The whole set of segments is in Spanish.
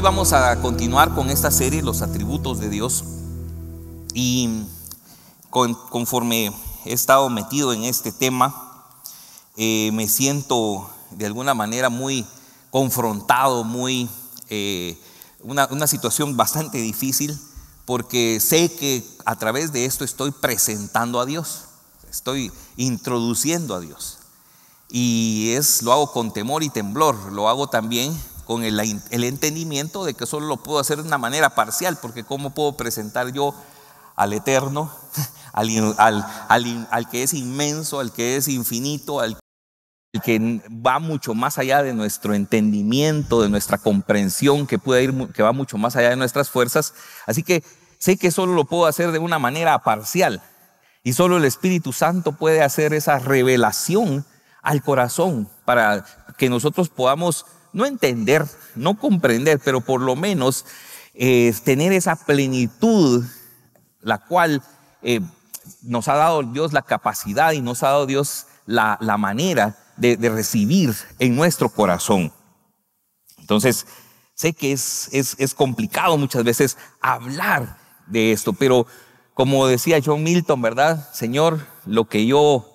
vamos a continuar con esta serie, los atributos de Dios. Y conforme he estado metido en este tema, eh, me siento de alguna manera muy confrontado, muy eh, una, una situación bastante difícil, porque sé que a través de esto estoy presentando a Dios, estoy introduciendo a Dios. Y es, lo hago con temor y temblor, lo hago también con el, entendimiento de que solo lo puedo hacer de una manera parcial, porque ¿cómo puedo presentar yo al eterno, al, al, que es inmenso, al que es infinito, al que va mucho más allá de nuestro entendimiento, de nuestra comprensión, que puede ir, que va mucho más allá de nuestras fuerzas. Así que sé que solo lo puedo hacer de una manera parcial y solo el Espíritu Santo puede hacer esa revelación al corazón para que nosotros podamos no entender, no comprender, pero por lo menos eh, tener esa plenitud, la cual eh, nos ha dado Dios la capacidad y nos ha dado Dios la, manera de, recibir en nuestro corazón. Entonces, sé que es, es, es complicado muchas veces hablar de esto, pero como decía John Milton, ¿verdad? Señor, lo que yo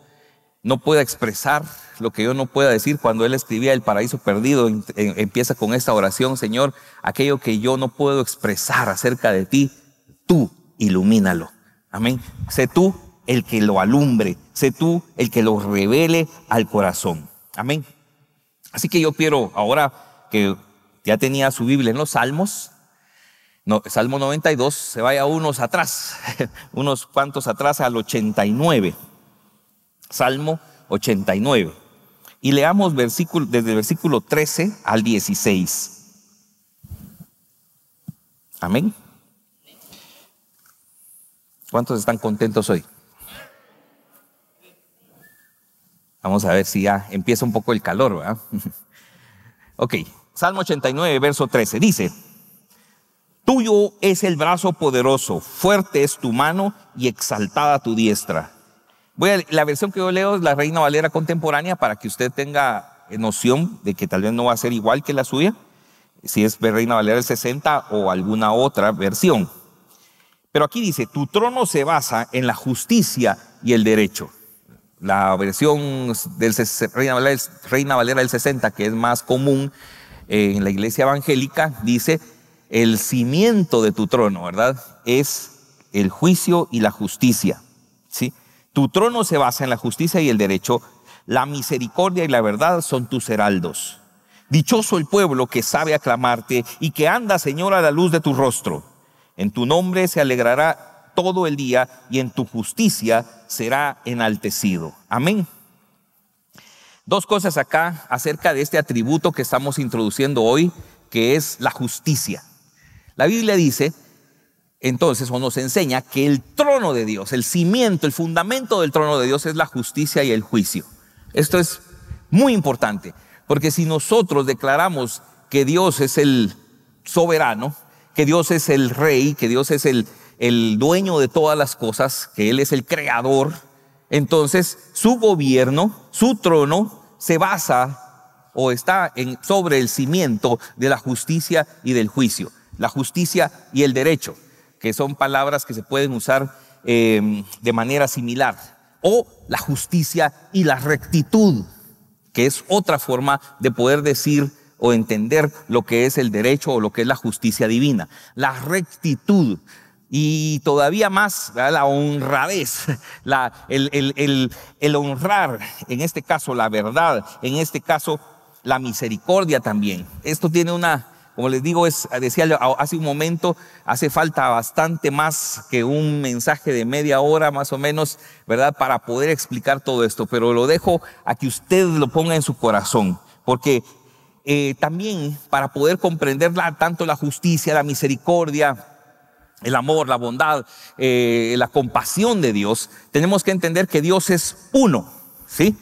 no pueda expresar, lo que yo no pueda decir. Cuando él escribía El paraíso perdido, empieza con esta oración, Señor, aquello que yo no puedo expresar acerca de ti, tú ilumínalo. Amén. Sé tú el que lo alumbre, sé tú el que lo revele al corazón. Amén. Así que yo quiero ahora que ya tenía su Biblia en los Salmos, Salmo 92, se vaya unos atrás, unos cuantos atrás al 89. Salmo 89. Y leamos versículo, desde el versículo 13 al 16. Amén. ¿Cuántos están contentos hoy? Vamos a ver si ya empieza un poco el calor, ¿verdad? ok, Salmo 89, verso 13, dice, Tuyo es el brazo poderoso, fuerte es tu mano y exaltada tu diestra la versión que yo leo es la Reina Valera contemporánea para que usted tenga eh, noción de que tal vez no va a ser igual que la suya, si es Reina Valera del 60 o alguna otra versión. Pero aquí dice, tu trono se basa en la justicia y el derecho. La versión del Reina Valera, Reina Valera del 60, que es más común eh, en la iglesia evangélica, dice, el cimiento de tu trono, ¿verdad? Es el juicio y la justicia. ¿sí? Tu trono se basa en la justicia y el derecho. La misericordia y la verdad son tus heraldos. Dichoso el pueblo que sabe aclamarte y que anda, Señor, a la luz de tu rostro. En tu nombre se alegrará todo el día y en tu justicia será enaltecido. Amén. Dos cosas acá acerca de este atributo que estamos introduciendo hoy, que es la justicia. La Biblia dice entonces o nos enseña que el trono de Dios, el cimiento, el fundamento del trono de Dios es la justicia y el juicio. Esto es muy importante, porque si nosotros declaramos que Dios es el soberano, que Dios es el rey, que Dios es el, dueño de todas las cosas, que Él es el creador, entonces su gobierno, su trono, se basa o está sobre el cimiento de la justicia y del juicio, la justicia y el derecho que son palabras que se pueden usar em, de manera similar. O la justicia y la rectitud, que es otra forma de poder decir o entender lo que es el derecho o lo que es la justicia divina. La rectitud y todavía más la honradez, la, el, el honrar, en este caso la verdad, en este caso la misericordia también. Esto tiene una, como les digo, es, decía hace un momento, hace falta bastante más que un mensaje de media hora más o menos, ¿verdad? Para poder explicar todo esto, pero lo dejo a que usted lo ponga en su corazón, porque eh, también para poder comprender tanto la justicia, la misericordia, el amor, la bondad, eh, la compasión de Dios, tenemos que entender que Dios es uno, ¿sí?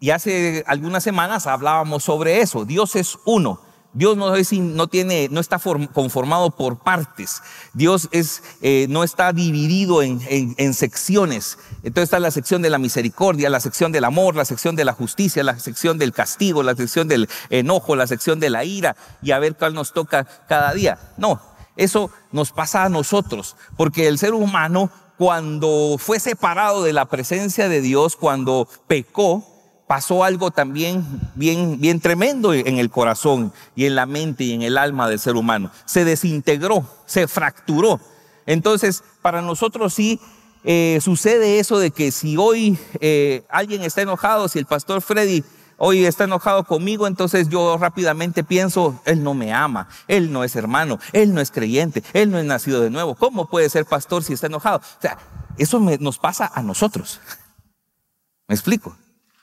Y hace algunas semanas hablábamos sobre eso, Dios es uno. Dios no, no, tiene, no está conformado por partes. Dios es, eh, no está dividido en, en, secciones. Entonces está la sección de la misericordia, la sección del amor, la sección de la justicia, la sección del castigo, la sección del enojo, la sección de la ira y a ver cuál nos toca cada día. No, eso nos pasa a nosotros, porque el ser humano cuando fue separado de la presencia de Dios, cuando pecó, pasó algo también bien, bien tremendo en el corazón y en la mente y en el alma del ser humano. Se desintegró, se fracturó. Entonces, para nosotros sí eh, sucede eso de que si hoy eh, alguien está enojado, si el pastor Freddy hoy está enojado conmigo, entonces yo rápidamente pienso, él no me ama, él no es hermano, él no es creyente, él no es nacido de nuevo. ¿Cómo puede ser pastor si está enojado? O sea, eso nos pasa a nosotros. ¿Me explico?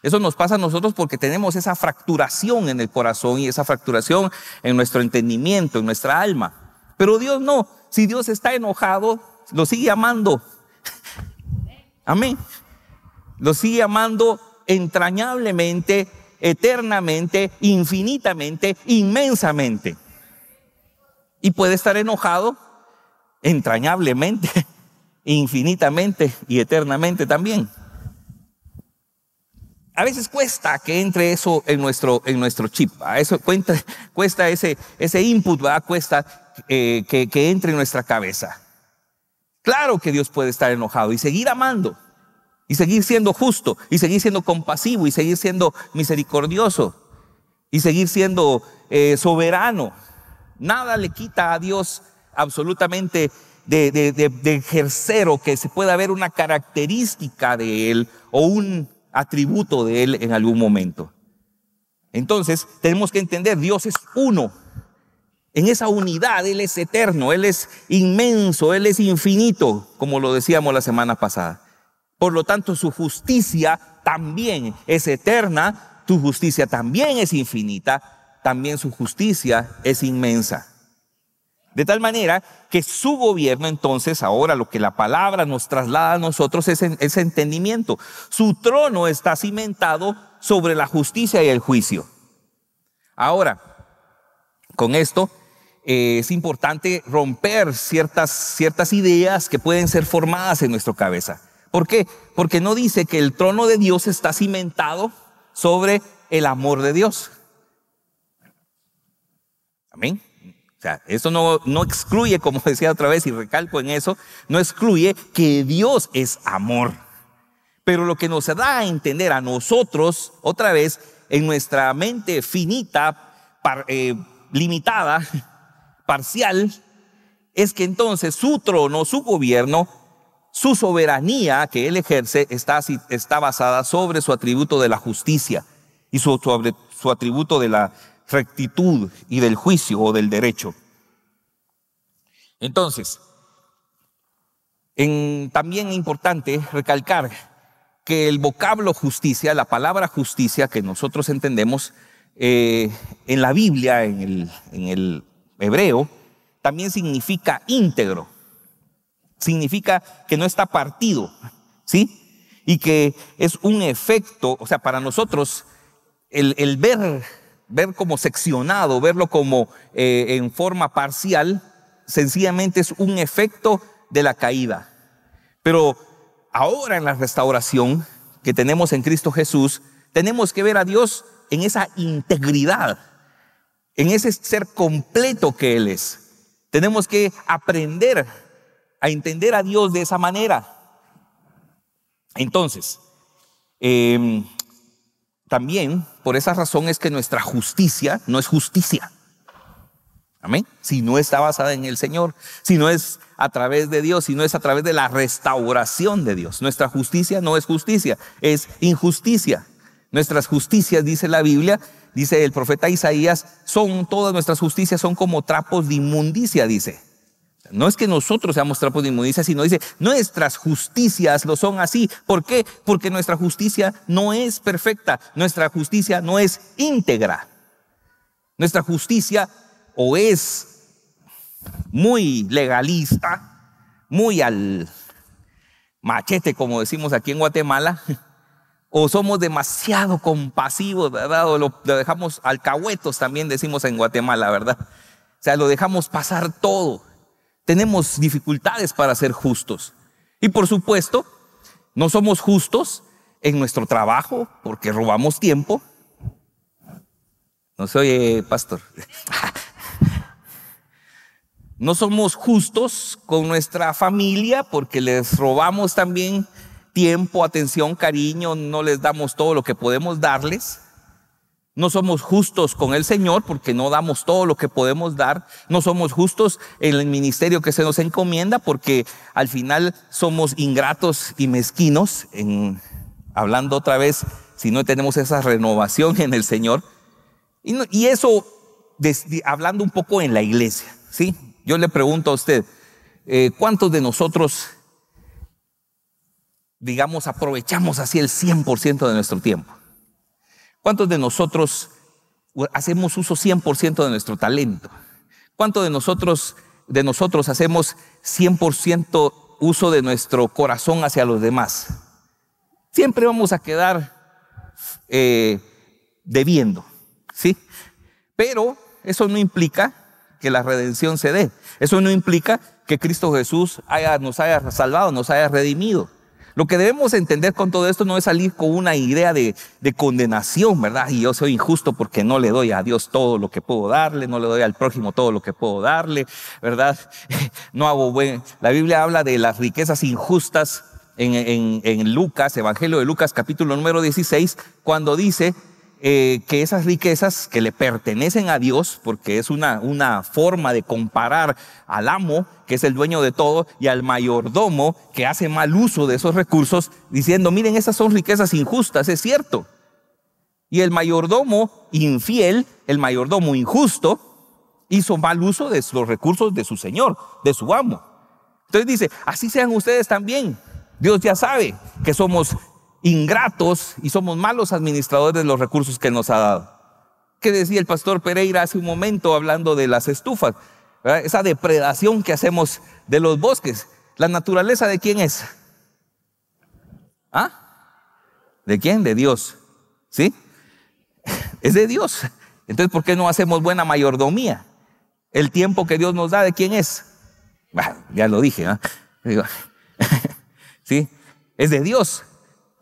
Eso nos pasa a nosotros porque tenemos esa fracturación en el corazón y esa fracturación en nuestro entendimiento, en nuestra alma. Pero Dios no. Si Dios está enojado, lo sigue amando. Amén. Lo sigue amando entrañablemente, eternamente, infinitamente, inmensamente. Y puede estar enojado entrañablemente, infinitamente y eternamente también a veces cuesta que entre eso en nuestro, en nuestro chip, a eso cuenta, cuesta ese, ese input, va, cuesta eh, que, que entre en nuestra cabeza. Claro que Dios puede estar enojado y seguir amando, y seguir siendo justo, y seguir siendo compasivo, y seguir siendo misericordioso, y seguir siendo eh, soberano. Nada le quita a Dios absolutamente de, de, de, de ejercer o que se pueda ver una característica de Él o un atributo de Él en algún momento. Entonces, tenemos que entender, Dios es uno. En esa unidad Él es eterno, Él es inmenso, Él es infinito, como lo decíamos la semana pasada. Por lo tanto, su justicia también es eterna, tu justicia también es infinita, también su justicia es inmensa. De tal manera que su gobierno entonces, ahora lo que la palabra nos traslada a nosotros es ese entendimiento. Su trono está cimentado sobre la justicia y el juicio. Ahora, con esto eh, es importante romper ciertas, ciertas ideas que pueden ser formadas en nuestra cabeza. ¿Por qué? Porque no dice que el trono de Dios está cimentado sobre el amor de Dios. Amén sea, no, no excluye, como decía otra vez y recalco en eso, no excluye que Dios es amor. Pero lo que nos da a entender a nosotros, otra vez, en nuestra mente finita, eh, limitada, parcial, es que entonces su trono, su gobierno, su soberanía que él ejerce está, está basada sobre su atributo de la justicia y su, su atributo de la rectitud y del juicio o del derecho. Entonces, también es importante recalcar que el vocablo justicia, la palabra justicia que nosotros entendemos eh, en la Biblia, en el, hebreo, también significa íntegro, significa que no está partido, ¿sí? Y que es un efecto, o sea, para nosotros el, el ver ver como seccionado, verlo como eh, en forma parcial, sencillamente es un efecto de la caída. Pero ahora en la restauración que tenemos en Cristo Jesús, tenemos que ver a Dios en esa integridad, en ese ser completo que Él es. Tenemos que aprender a entender a Dios de esa manera. Entonces, em, también por esa razón es que nuestra justicia no es justicia. Amén. Si no está basada en el Señor, si no es a través de Dios, si no es a través de la restauración de Dios. Nuestra justicia no es justicia, es injusticia. Nuestras justicias, dice la Biblia, dice el profeta Isaías, son todas nuestras justicias, son como trapos de inmundicia, dice. No es que nosotros seamos trapos de inmunidad, sino dice, nuestras justicias lo son así. ¿Por qué? Porque nuestra justicia no es perfecta, nuestra justicia no es íntegra. Nuestra justicia o es muy legalista, muy al machete, como decimos aquí en Guatemala, o somos demasiado compasivos, ¿verdad? O lo, lo dejamos alcahuetos, también decimos en Guatemala, ¿verdad? O sea, lo dejamos pasar todo tenemos dificultades para ser justos. Y por supuesto, no somos justos en nuestro trabajo porque robamos tiempo. No se oye, pastor. No somos justos con nuestra familia porque les robamos también tiempo, atención, cariño, no les damos todo lo que podemos darles. No somos justos con el Señor porque no damos todo lo que podemos dar. No somos justos en el ministerio que se nos encomienda porque al final somos ingratos y mezquinos. En, hablando otra vez, si no tenemos esa renovación en el Señor. Y, eso hablando un poco en la iglesia. ¿sí? Yo le pregunto a usted, eh, ¿cuántos de nosotros, digamos, aprovechamos así el 100% de nuestro tiempo? ¿Cuántos de nosotros hacemos uso 100% de nuestro talento? ¿Cuántos de nosotros, de nosotros hacemos 100% uso de nuestro corazón hacia los demás? Siempre vamos a quedar eh, debiendo, ¿sí? Pero eso no implica que la redención se dé. Eso no implica que Cristo Jesús haya, nos haya salvado, nos haya redimido. Lo que debemos entender con todo esto no es salir con una idea de, condenación, ¿verdad? Y yo soy injusto porque no le doy a Dios todo lo que puedo darle, no le doy al prójimo todo lo que puedo darle, ¿verdad? No hago buen. La Biblia habla de las riquezas injustas en, en, en Lucas, Evangelio de Lucas, capítulo número 16, cuando dice eh, que esas riquezas que le pertenecen a Dios, porque es una, una forma de comparar al amo, que es el dueño de todo, y al mayordomo, que hace mal uso de esos recursos, diciendo, miren, esas son riquezas injustas, es cierto. Y el mayordomo infiel, el mayordomo injusto, hizo mal uso de los recursos de su señor, de su amo. Entonces dice, así sean ustedes también. Dios ya sabe que somos ingratos y somos malos administradores de los recursos que nos ha dado. ¿Qué decía el pastor Pereira hace un momento hablando de las estufas? Esa depredación que hacemos de los bosques. ¿La naturaleza de quién es? ¿Ah? ¿De quién? De Dios. ¿Sí? Es de Dios. Entonces, ¿por qué no hacemos buena mayordomía? El tiempo que Dios nos da, ¿de quién es? ya lo dije. ¿ah? ¿Sí? Es de Dios.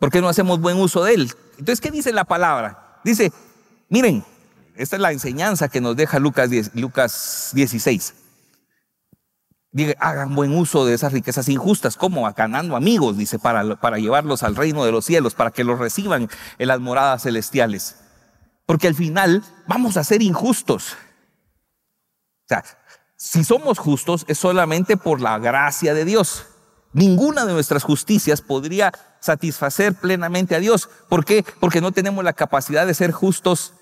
¿Por qué no hacemos buen uso de él? Entonces, ¿qué dice la palabra? Dice, miren, esta es la enseñanza que nos deja Lucas, Lucas 16. Dice, hagan buen uso de esas riquezas injustas, como Ganando amigos, dice, para, para llevarlos al reino de los cielos, para que los reciban en las moradas celestiales. Porque al final vamos a ser injustos. O sea, si somos justos es solamente por la gracia de Dios. Ninguna de nuestras justicias podría satisfacer plenamente a Dios. ¿Por qué? Porque no tenemos la capacidad de ser justos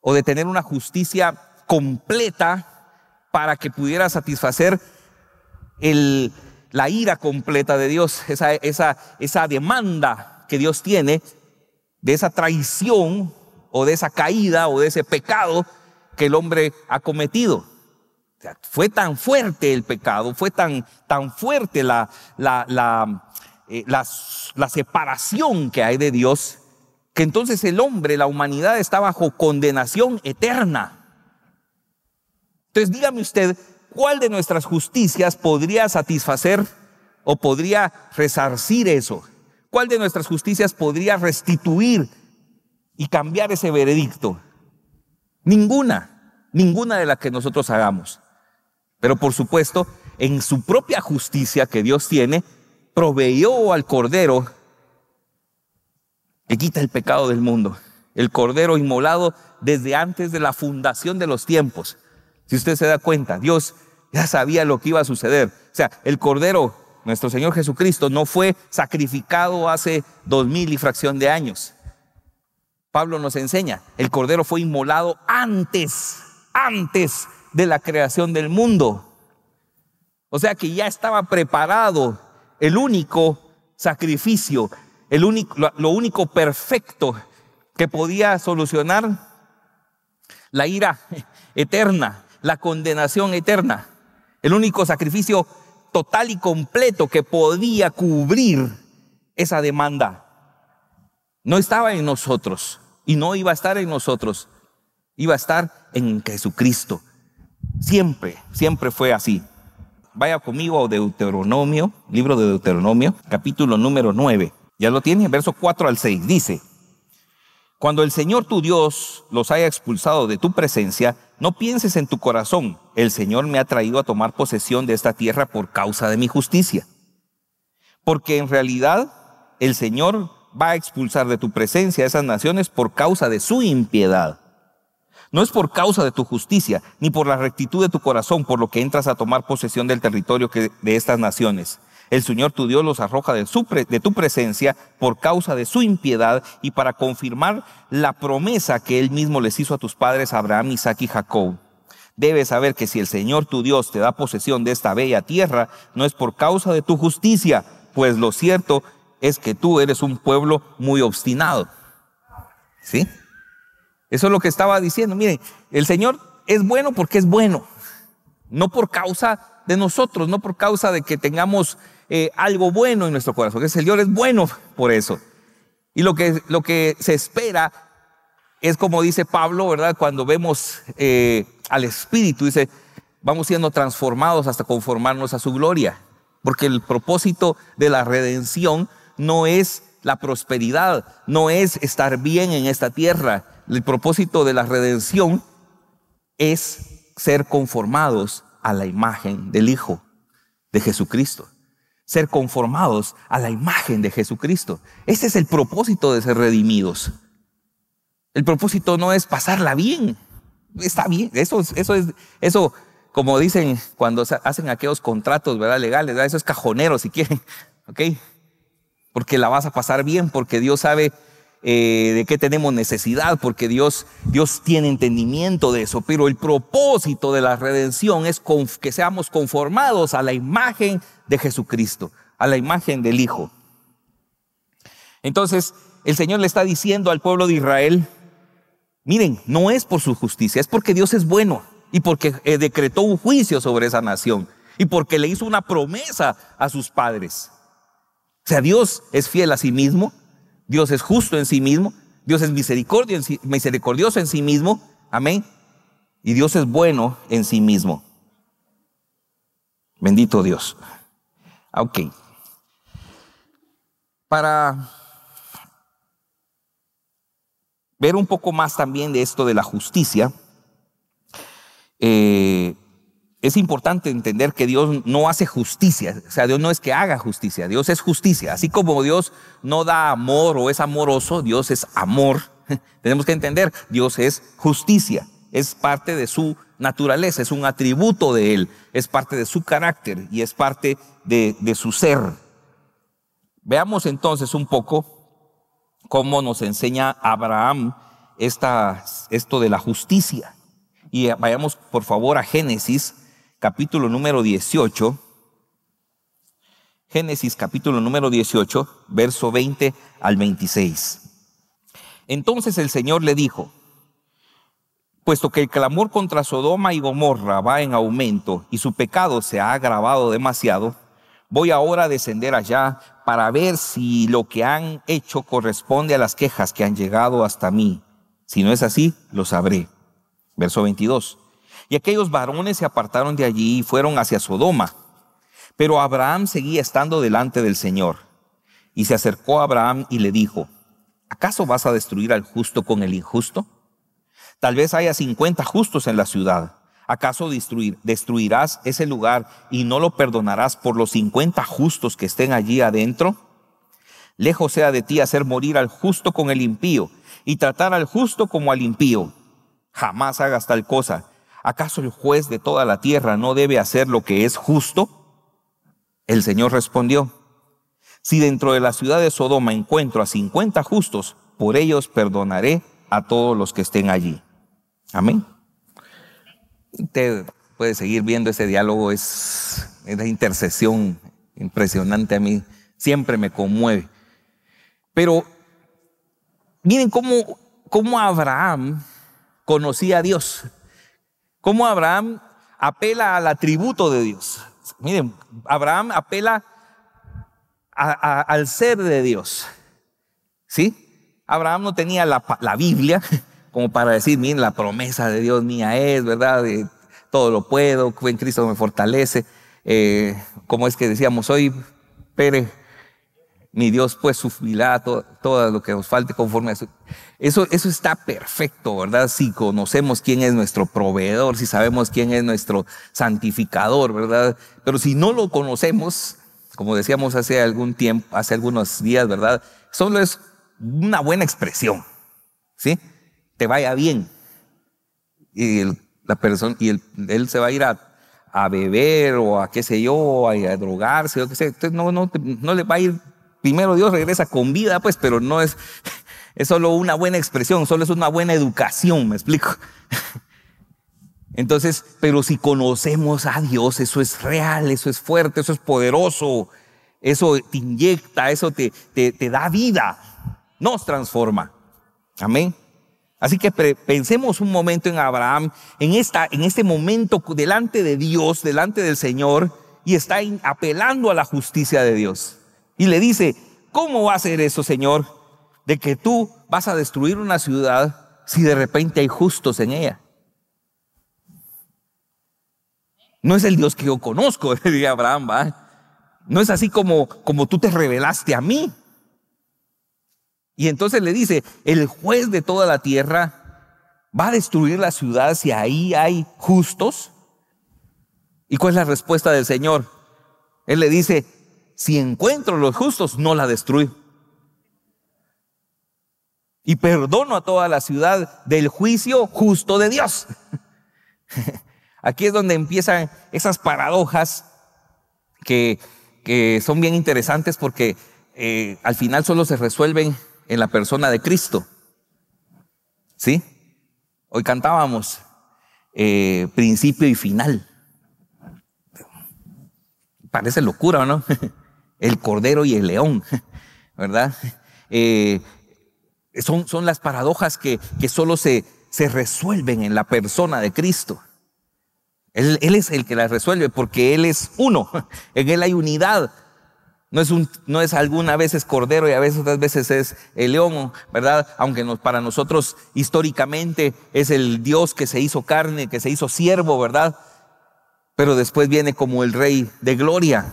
o de tener una justicia completa para que pudiera satisfacer el, la ira completa de Dios, esa, esa, esa demanda que Dios tiene de esa traición o de esa caída o de ese pecado que el hombre ha cometido. fue tan fuerte el pecado, fue tan, tan fuerte la, la, eh, la, la separación que hay de Dios, que entonces el hombre, la humanidad está bajo condenación eterna. Entonces dígame usted, ¿cuál de nuestras justicias podría satisfacer o podría resarcir eso? ¿Cuál de nuestras justicias podría restituir y cambiar ese veredicto? Ninguna, ninguna de las que nosotros hagamos. Pero por supuesto, en su propia justicia que Dios tiene, proveyó al Cordero que quita el pecado del mundo. El Cordero inmolado desde antes de la fundación de los tiempos. Si usted se da cuenta, Dios ya sabía lo que iba a suceder. O sea, el Cordero, nuestro Señor Jesucristo, no fue sacrificado hace dos mil y fracción de años. Pablo nos enseña, el Cordero fue inmolado antes, antes de la creación del mundo. O sea que ya estaba preparado el único sacrificio, el único, lo único perfecto que podía solucionar la ira eterna, la condenación eterna, el único sacrificio total y completo que podía cubrir esa demanda. No estaba en nosotros y no iba a estar en nosotros, iba a estar en Jesucristo. Siempre, siempre fue así vaya conmigo a Deuteronomio, libro de Deuteronomio, capítulo número 9. Ya lo tiene, verso 4 al 6. Dice, cuando el Señor tu Dios los haya expulsado de tu presencia, no pienses en tu corazón, el Señor me ha traído a tomar posesión de esta tierra por causa de mi justicia. Porque en realidad el Señor va a expulsar de tu presencia a esas naciones por causa de su impiedad. No es por causa de tu justicia, ni por la rectitud de tu corazón, por lo que entras a tomar posesión del territorio de estas naciones. El Señor tu Dios los arroja de, su de, tu presencia por causa de su impiedad y para confirmar la promesa que Él mismo les hizo a tus padres Abraham, Isaac y Jacob. Debes saber que si el Señor tu Dios te da posesión de esta bella tierra, no es por causa de tu justicia, pues lo cierto es que tú eres un pueblo muy obstinado. ¿Sí? Eso es lo que estaba diciendo. Miren, el Señor es bueno porque es bueno, no por causa de nosotros, no por causa de que tengamos eh, algo bueno en nuestro corazón. El Señor es bueno por eso. Y lo que, lo que se espera es como dice Pablo, ¿verdad? Cuando vemos eh, al Espíritu, dice, vamos siendo transformados hasta conformarnos a su gloria. Porque el propósito de la redención no es la prosperidad, no es estar bien en esta tierra, el propósito de la redención es ser conformados a la imagen del Hijo de Jesucristo. Ser conformados a la imagen de Jesucristo. Ese es el propósito de ser redimidos. El propósito no es pasarla bien. Está bien. Eso, eso es, eso, como dicen cuando hacen aquellos contratos ¿verdad? legales, eso es cajonero si quieren. ¿Ok? Porque la vas a pasar bien, porque Dios sabe eh, de qué tenemos necesidad, porque Dios, Dios tiene entendimiento de eso, pero el propósito de la redención es que seamos conformados a la imagen de Jesucristo, a la imagen del Hijo. Entonces, el Señor le está diciendo al pueblo de Israel, miren, no es por su justicia, es porque Dios es bueno y porque eh, decretó un juicio sobre esa nación y porque le hizo una promesa a sus padres. O sea, Dios es fiel a sí mismo Dios es justo en sí mismo, Dios es misericordioso en sí mismo, amén. Y Dios es bueno en sí mismo. Bendito Dios. Ok. Para ver un poco más también de esto de la justicia, eh, es importante entender que Dios no hace justicia, o sea, Dios no es que haga justicia, Dios es justicia. Así como Dios no da amor o es amoroso, Dios es amor. Tenemos que entender, Dios es justicia, es parte de su naturaleza, es un atributo de Él, es parte de su carácter y es parte de, su ser. Veamos entonces un poco cómo nos enseña Abraham esta, esto de la justicia. Y vayamos por favor a Génesis capítulo número 18, Génesis capítulo número 18, verso 20 al 26. Entonces el Señor le dijo, puesto que el clamor contra Sodoma y Gomorra va en aumento y su pecado se ha agravado demasiado, voy ahora a descender allá para ver si lo que han hecho corresponde a las quejas que han llegado hasta mí. Si no es así, lo sabré. Verso 22. Y aquellos varones se apartaron de allí y fueron hacia Sodoma. Pero Abraham seguía estando delante del Señor. Y se acercó a Abraham y le dijo, ¿acaso vas a destruir al justo con el injusto? Tal vez haya 50 justos en la ciudad. ¿Acaso destruirás ese lugar y no lo perdonarás por los 50 justos que estén allí adentro? Lejos sea de ti hacer morir al justo con el impío y tratar al justo como al impío. Jamás hagas tal cosa ¿Acaso el juez de toda la tierra no debe hacer lo que es justo? El Señor respondió, si dentro de la ciudad de Sodoma encuentro a 50 justos, por ellos perdonaré a todos los que estén allí. Amén. Usted puede seguir viendo ese diálogo, es una intercesión impresionante a mí, siempre me conmueve. Pero miren cómo, cómo Abraham conocía a Dios cómo Abraham apela al atributo de Dios. Miren, Abraham apela al ser de Dios. ¿Sí? Abraham no tenía la, Biblia como para decir, miren, la promesa de Dios mía es, ¿verdad? Eh, todo lo puedo, en Cristo me fortalece. Eh, como es que decíamos hoy, Pérez mi Dios pues suplirá todo, todo, lo que nos falte conforme a Eso, eso está perfecto, ¿verdad? Si conocemos quién es nuestro proveedor, si sabemos quién es nuestro santificador, ¿verdad? Pero si no lo conocemos, como decíamos hace algún tiempo, hace algunos días, ¿verdad? Solo es una buena expresión, ¿sí? Te vaya bien. Y la persona, y él se va a ir a beber o a qué sé yo, a, drogarse o qué sé. Entonces no, no, no le va a ir primero Dios regresa con vida, pues, pero no es, es solo una buena expresión, solo es una buena educación, me explico. Entonces, pero si conocemos a Dios, eso es real, eso es fuerte, eso es poderoso, eso te inyecta, eso te, te, te da vida, nos transforma. Amén. Así que pensemos un momento en Abraham, en, esta, en este momento delante de Dios, delante del Señor, y está apelando a la justicia de Dios. Y le dice, ¿cómo va a ser eso, Señor? De que tú vas a destruir una ciudad si de repente hay justos en ella. No es el Dios que yo conozco, dice Abraham, No es así como, como tú te revelaste a mí. Y entonces le dice, el juez de toda la tierra va a destruir la ciudad si ahí hay justos. ¿Y cuál es la respuesta del Señor? Él le dice, si encuentro los justos, no la destruyo. Y perdono a toda la ciudad del juicio justo de Dios. Aquí es donde empiezan esas paradojas que, son bien interesantes porque eh, al final solo se resuelven en la persona de Cristo. ¿Sí? Hoy cantábamos eh, principio y final. Parece locura, ¿no? el cordero y el león, ¿verdad? Eh, son, son, las paradojas que, solo se, se, resuelven en la persona de Cristo. Él, es el que las resuelve porque Él es uno, en Él hay unidad. No es, un, no es alguna vez es cordero y a veces otras veces es el león, ¿verdad? Aunque para nosotros históricamente es el Dios que se hizo carne, que se hizo siervo, ¿verdad? Pero después viene como el rey de gloria.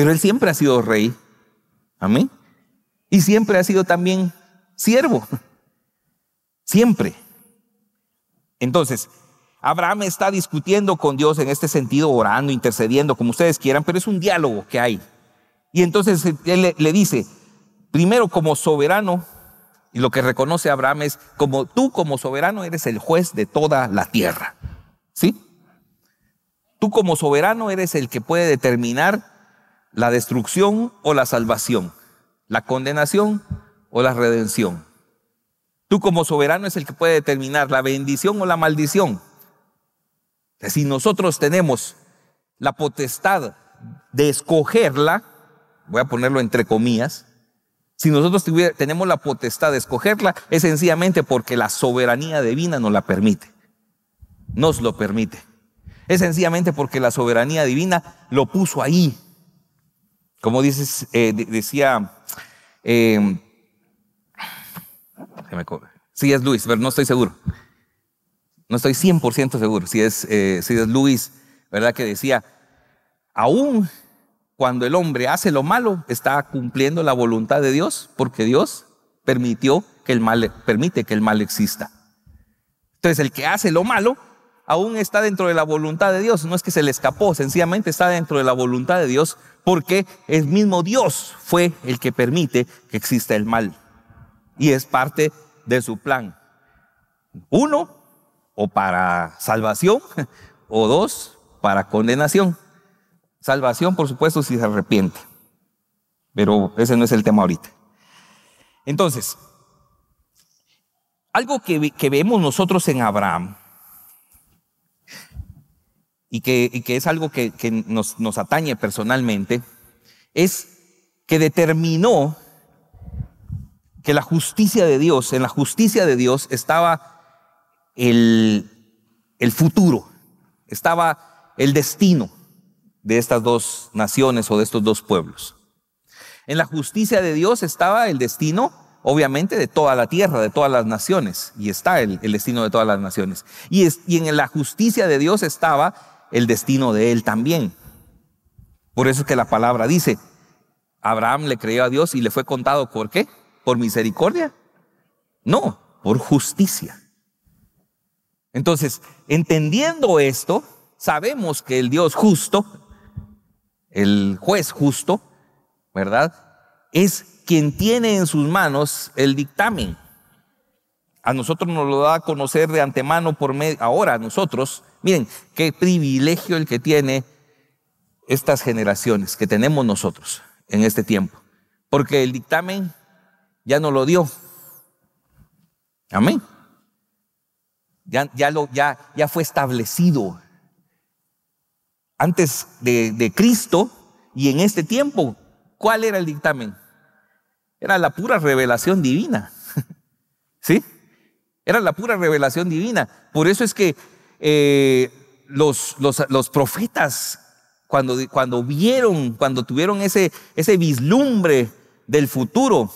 Pero Él siempre ha sido rey. Amén. Y siempre ha sido también siervo. Siempre. Entonces, Abraham está discutiendo con Dios en este sentido, orando, intercediendo, como ustedes quieran, pero es un diálogo que hay. Y entonces él le, dice, primero como soberano, y lo que reconoce Abraham es, como tú como soberano eres el juez de toda la tierra. ¿Sí? Tú como soberano eres el que puede determinar la destrucción o la salvación, la condenación o la redención. Tú como soberano es el que puede determinar la bendición o la maldición. si nosotros tenemos la potestad de escogerla, voy a ponerlo entre comillas, si nosotros tenemos la potestad de escogerla, es sencillamente porque la soberanía divina nos la permite. Nos lo permite. Es sencillamente porque la soberanía divina lo puso ahí como dices, eh, decía, em, si es Luis, pero no estoy seguro. No estoy 100% seguro si es, eh, si es Luis, ¿verdad? Que decía, aún cuando el hombre hace lo malo, está cumpliendo la voluntad de Dios, porque Dios permitió que el mal, permite que el mal exista. Entonces, el que hace lo malo aún está dentro de la voluntad de Dios. No es que se le escapó, sencillamente está dentro de la voluntad de Dios porque el mismo Dios fue el que permite que exista el mal. Y es parte de su plan. Uno, o para salvación, o dos, para condenación. Salvación, por supuesto, si se arrepiente. Pero ese no es el tema ahorita. Entonces, algo que, que vemos nosotros en Abraham y que, es algo que, nos, atañe personalmente, es que determinó que la justicia de Dios, en la justicia de Dios estaba el, futuro, estaba el destino de estas dos naciones o de estos dos pueblos. En la justicia de Dios estaba el destino, obviamente, de toda la tierra, de todas las naciones, y está el, destino de todas las naciones. y en la justicia de Dios estaba el destino de él también. Por eso es que la palabra dice, Abraham le creyó a Dios y le fue contado por qué? ¿Por misericordia? No, por justicia. Entonces, entendiendo esto, sabemos que el Dios justo, el juez justo, ¿verdad? Es quien tiene en sus manos el dictamen. A nosotros nos lo da a conocer de antemano por medio, ahora a nosotros, Miren, qué privilegio el que tiene estas generaciones que tenemos nosotros en este tiempo, porque el dictamen ya no lo dio. Amén. Ya, ya, ya, ya fue establecido. Antes de, de Cristo y en este tiempo, ¿cuál era el dictamen? Era la pura revelación divina. ¿Sí? Era la pura revelación divina. Por eso es que eh, los, los, profetas, cuando, cuando vieron, cuando tuvieron ese, ese vislumbre del futuro,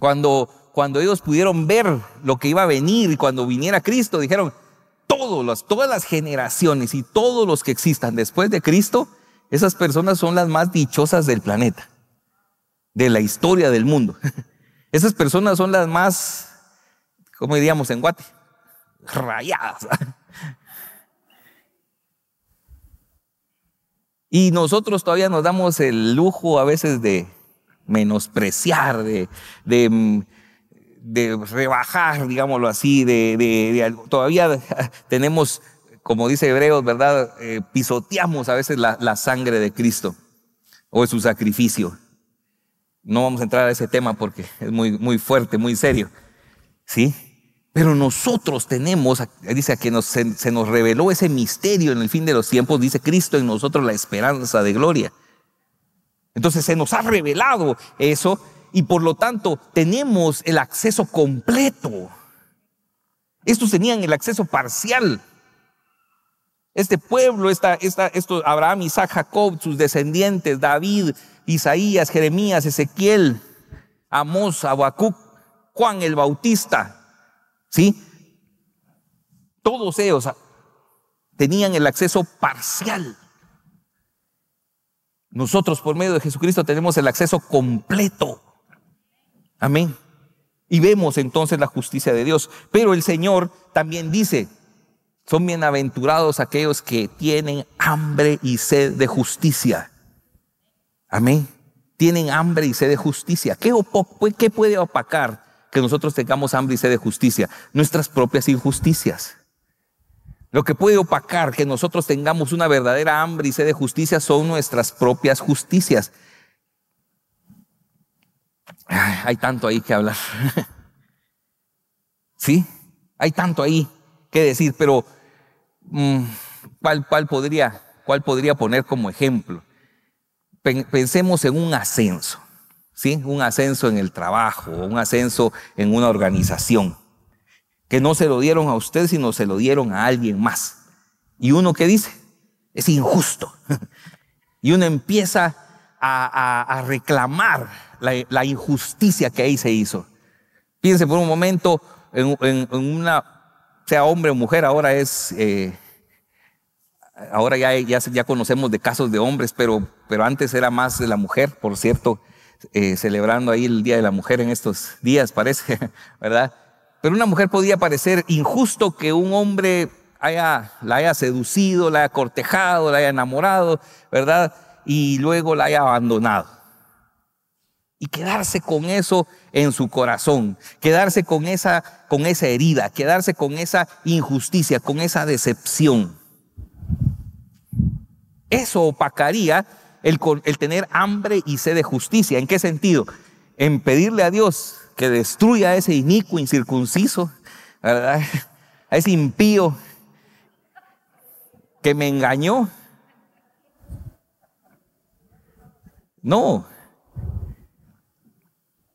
cuando, cuando ellos pudieron ver lo que iba a venir, cuando viniera Cristo, dijeron, todos todas las generaciones y todos los que existan después de Cristo, esas personas son las más dichosas del planeta, de la historia del mundo. Esas personas son las más, como diríamos en Guate, rayadas. Y nosotros todavía nos damos el lujo a veces de menospreciar, de, rebajar, digámoslo así, de, todavía tenemos, como dice Hebreos, ¿verdad? Eh, pisoteamos a veces la, sangre de Cristo o de su sacrificio. No vamos a entrar a ese tema porque es muy, muy fuerte, muy serio. ¿Sí? Pero nosotros tenemos, dice, que se, nos reveló ese misterio en el fin de los tiempos, dice Cristo en nosotros la esperanza de gloria. Entonces se nos ha revelado eso y por lo tanto tenemos el acceso completo. Estos tenían el acceso parcial. Este pueblo, esta, esto, Abraham, Isaac, Jacob, sus descendientes, David, Isaías, Jeremías, Ezequiel, Amos, Abacuc, Juan el Bautista, ¿Sí? Todos ellos tenían el acceso parcial. Nosotros por medio de Jesucristo tenemos el acceso completo. Amén. Y vemos entonces la justicia de Dios. Pero el Señor también dice, son bienaventurados aquellos que tienen hambre y sed de justicia. Amén. Tienen hambre y sed de justicia. ¿Qué, puede opacar que nosotros tengamos hambre y sed de justicia, nuestras propias injusticias. Lo que puede opacar que nosotros tengamos una verdadera hambre y sed de justicia son nuestras propias justicias. hay tanto ahí que hablar. ¿Sí? Hay tanto ahí que decir, pero mm, ¿cuál, podría, ¿cuál podría poner como ejemplo? Pensemos en un ascenso. Un ascenso en el trabajo, un ascenso en una organización. Que no se lo dieron a usted, sino se lo dieron a alguien más. Y uno que dice, es injusto. y uno empieza a, reclamar la, injusticia que ahí se hizo. Piense por un momento en, una, sea hombre o mujer, ahora es... Eh, ahora ya, ya, conocemos de casos de hombres, pero, pero antes era más de la mujer, por cierto, eh, celebrando ahí el Día de la Mujer en estos días, parece, ¿verdad? Pero una mujer podía parecer injusto que un hombre haya, la haya seducido, la haya cortejado, la haya enamorado, ¿verdad? Y luego la haya abandonado. Y quedarse con eso en su corazón, quedarse con esa, con esa herida, quedarse con esa injusticia, con esa decepción. Eso opacaría el, tener hambre y sed de justicia. ¿En qué sentido? En pedirle a Dios que destruya a ese inicuo incircunciso, a ese impío que me engañó. No,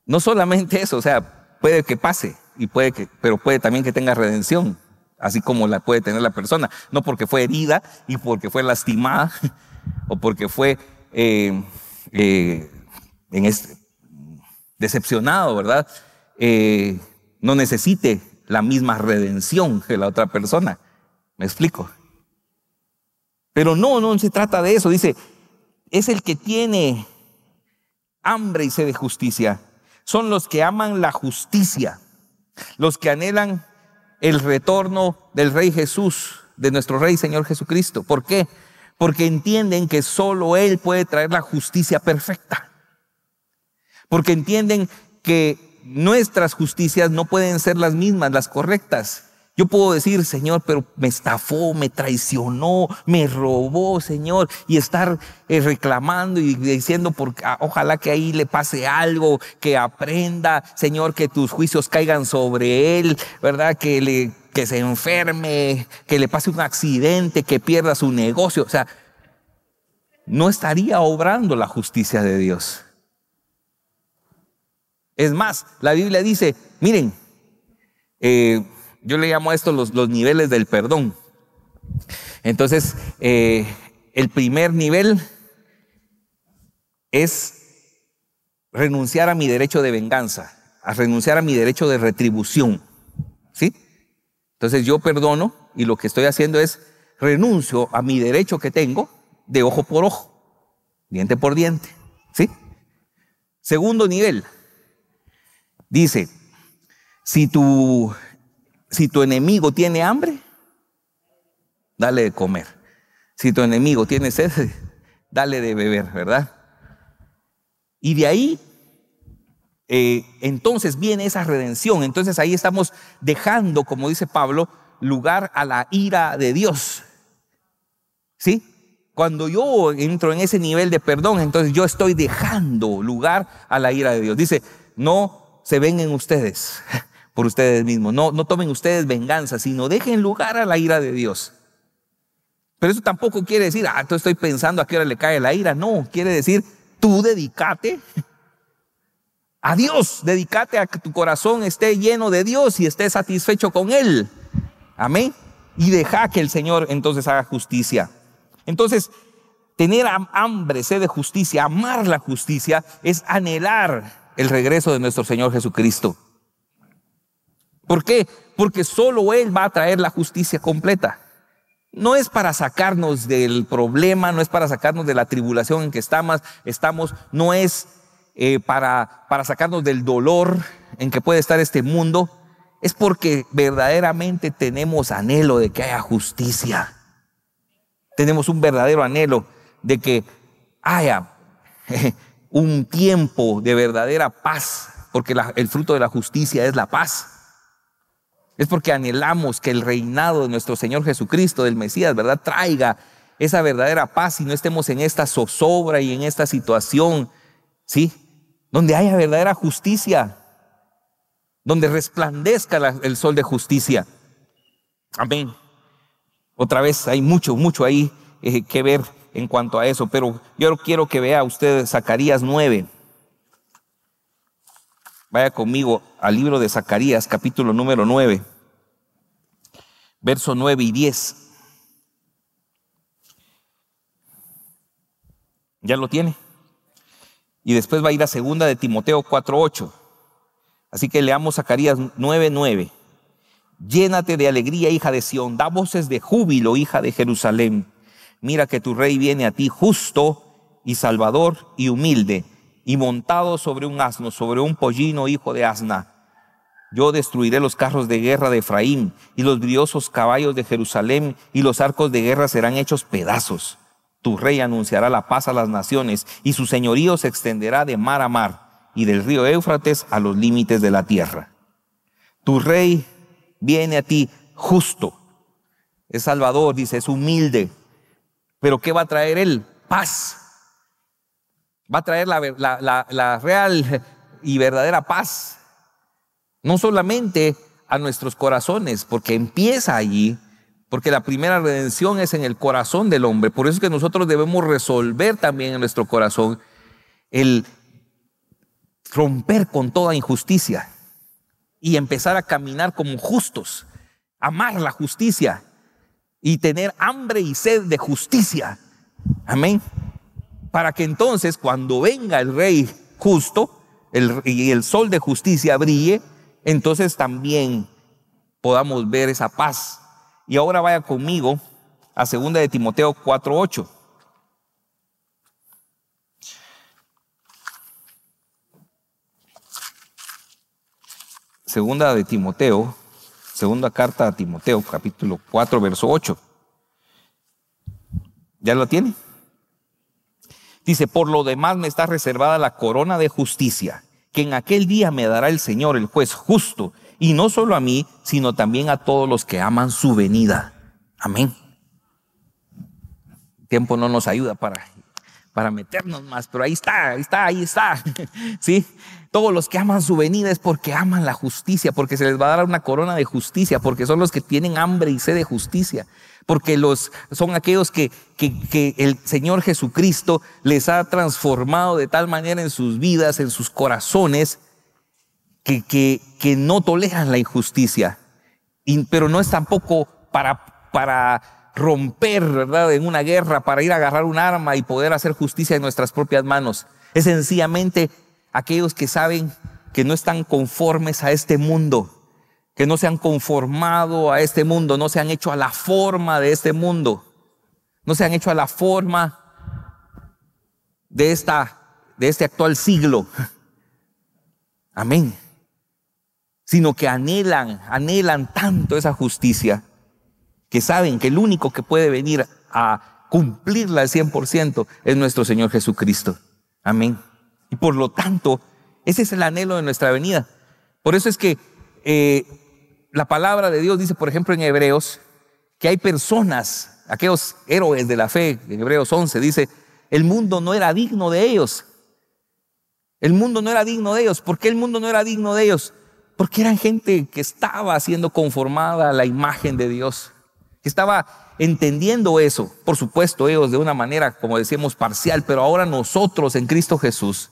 no solamente eso, o sea, puede que pase, y puede que, pero puede también que tenga redención, así como la puede tener la persona, no porque fue herida y porque fue lastimada o porque fue eh, eh, en este, decepcionado, ¿verdad? Eh, no necesite la misma redención que la otra persona. ¿Me explico? Pero no, no se trata de eso. Dice, es el que tiene hambre y sed de justicia. Son los que aman la justicia, los que anhelan el retorno del Rey Jesús, de nuestro Rey Señor Jesucristo. ¿Por qué? porque entienden que solo Él puede traer la justicia perfecta. Porque entienden que nuestras justicias no pueden ser las mismas, las correctas. Yo puedo decir, Señor, pero me estafó, me traicionó, me robó, Señor, y estar eh, reclamando y diciendo, porque ah, ojalá que ahí le pase algo, que aprenda, Señor, que tus juicios caigan sobre él, ¿verdad? Que le que se enferme, que le pase un accidente, que pierda su negocio. O sea, no estaría obrando la justicia de Dios. Es más, la Biblia dice, miren, eh, yo le llamo a esto los, niveles del perdón. Entonces, eh, el primer nivel es renunciar a mi derecho de venganza, a renunciar a mi derecho de retribución. ¿Sí? Entonces yo perdono y lo que estoy haciendo es renuncio a mi derecho que tengo de ojo por ojo, diente por diente. ¿Sí? Segundo nivel. Dice, si si tu enemigo tiene hambre, dale de comer. Si tu enemigo tiene sed, dale de beber, ¿verdad? Y de ahí eh, entonces viene esa redención. Entonces ahí estamos dejando, como dice Pablo, lugar a la ira de Dios. ¿Sí? Cuando yo entro en ese nivel de perdón, entonces yo estoy dejando lugar a la ira de Dios. Dice, no se vengan ustedes por ustedes mismos, no, no tomen ustedes venganza, sino dejen lugar a la ira de Dios. Pero eso tampoco quiere decir, ah, entonces estoy pensando a qué hora le cae la ira. No, quiere decir, tú dedícate a Dios, dedícate a que tu corazón esté lleno de Dios y esté satisfecho con Él. Amén. Y deja que el Señor entonces haga justicia. Entonces, tener hambre, sed de justicia, amar la justicia, es anhelar el regreso de nuestro Señor Jesucristo. ¿Por qué? Porque solo Él va a traer la justicia completa. No es para sacarnos del problema, no es para sacarnos de la tribulación en que estamos, estamos no es eh, para, sacarnos del dolor en que puede estar este mundo, es porque verdaderamente tenemos anhelo de que haya justicia. Tenemos un verdadero anhelo de que haya un tiempo de verdadera paz, porque el fruto de la justicia es la paz. Es porque anhelamos que el reinado de nuestro Señor Jesucristo, del Mesías, ¿verdad?, traiga esa verdadera paz y no estemos en esta zozobra y en esta situación, ¿sí? donde haya verdadera justicia, donde resplandezca el sol de justicia. Amén. Otra vez hay mucho, mucho ahí eh, que ver en cuanto a eso, pero yo quiero que vea usted Zacarías 9. Vaya conmigo al libro de Zacarías, capítulo número 9, verso 9 y 10. ¿Ya lo tiene? Y después va a ir a segunda de Timoteo 4.8. Así que leamos Zacarías 9.9. Llénate de alegría, hija de Sión. Da voces de júbilo, hija de Jerusalén. Mira que tu rey viene a ti justo y salvador y humilde y montado sobre un asno, sobre un pollino hijo de asna. Yo destruiré los carros de guerra de Efraín y los briosos caballos de Jerusalén y los arcos de guerra serán hechos pedazos. Tu rey anunciará la paz a las naciones y su señorío se extenderá de mar a mar y del río Éufrates a los límites de la tierra. Tu rey viene a ti justo, es salvador, dice, es humilde. Pero ¿qué va a traer él? Paz. Va a traer la, la real y verdadera paz. No solamente a nuestros corazones, porque empieza allí, porque la primera redención es en el corazón del hombre. Por eso es que nosotros debemos resolver también en nuestro corazón el romper con toda injusticia y empezar a caminar como justos, amar la justicia y tener hambre y sed de justicia. Amén. Para que entonces cuando venga el rey justo y el sol de justicia brille, entonces también podamos ver esa paz y ahora vaya conmigo a Segunda de Timoteo 8. Segunda de Timoteo, segunda carta a Timoteo, capítulo 4, verso 8. ¿Ya lo tiene? Dice, por lo demás me está reservada la corona de justicia, que en aquel día me dará el Señor, el juez justo, y no solo a mí, sino también a todos los que aman su venida. Amén. El tiempo no nos ayuda para, para meternos más, pero ahí está, ahí está, ahí está. ¿Sí? Todos los que aman su venida es porque aman la justicia, porque se les va a dar una corona de justicia, porque son los que tienen hambre y sed de justicia, porque los, son aquellos que, que, que el Señor Jesucristo les ha transformado de tal manera en sus vidas, en sus corazones, que, que, que no toleran la injusticia, pero no es tampoco para, para romper, ¿verdad?, en una guerra, para ir a agarrar un arma y poder hacer justicia en nuestras propias manos. Es sencillamente aquellos que saben que no están conformes a este mundo, que no se han conformado a este mundo, no se han hecho a la forma de este mundo, no se han hecho a la forma de, esta, de este actual siglo. Amén sino que anhelan, anhelan tanto esa justicia, que saben que el único que puede venir a cumplirla al 100% es nuestro Señor Jesucristo. Amén. Y por lo tanto, ese es el anhelo de nuestra venida. Por eso es que eh, la palabra de Dios dice, por ejemplo, en Hebreos, que hay personas, aquellos héroes de la fe, en Hebreos 11 dice, el mundo no era digno de ellos. El mundo no era digno de ellos. ¿Por qué el mundo no era digno de ellos? porque eran gente que estaba siendo conformada a la imagen de Dios, que estaba entendiendo eso. Por supuesto, ellos de una manera, como decíamos, parcial, pero ahora nosotros en Cristo Jesús,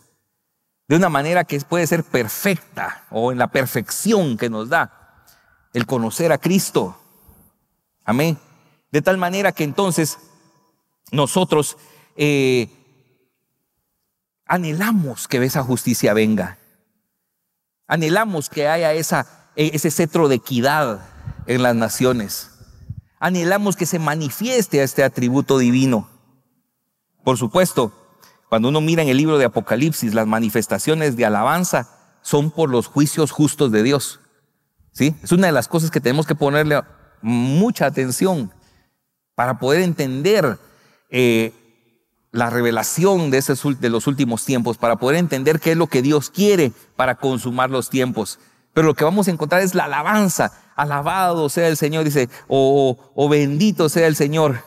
de una manera que puede ser perfecta o en la perfección que nos da el conocer a Cristo. Amén. De tal manera que entonces nosotros eh, anhelamos que esa justicia venga. Anhelamos que haya esa, e, ese cetro de equidad en las naciones. Anhelamos que se manifieste este atributo divino. Por supuesto, cuando uno mira en el libro de Apocalipsis, las manifestaciones de alabanza son por los juicios justos de Dios. ¿Sí? Es una de las cosas que tenemos que ponerle mucha atención para poder entender eh, la revelación de, ese, de los últimos tiempos, para poder entender qué es lo que Dios quiere para consumar los tiempos. Pero lo que vamos a encontrar es la alabanza. Alabado sea el Señor, dice, o, bendito sea el Señor,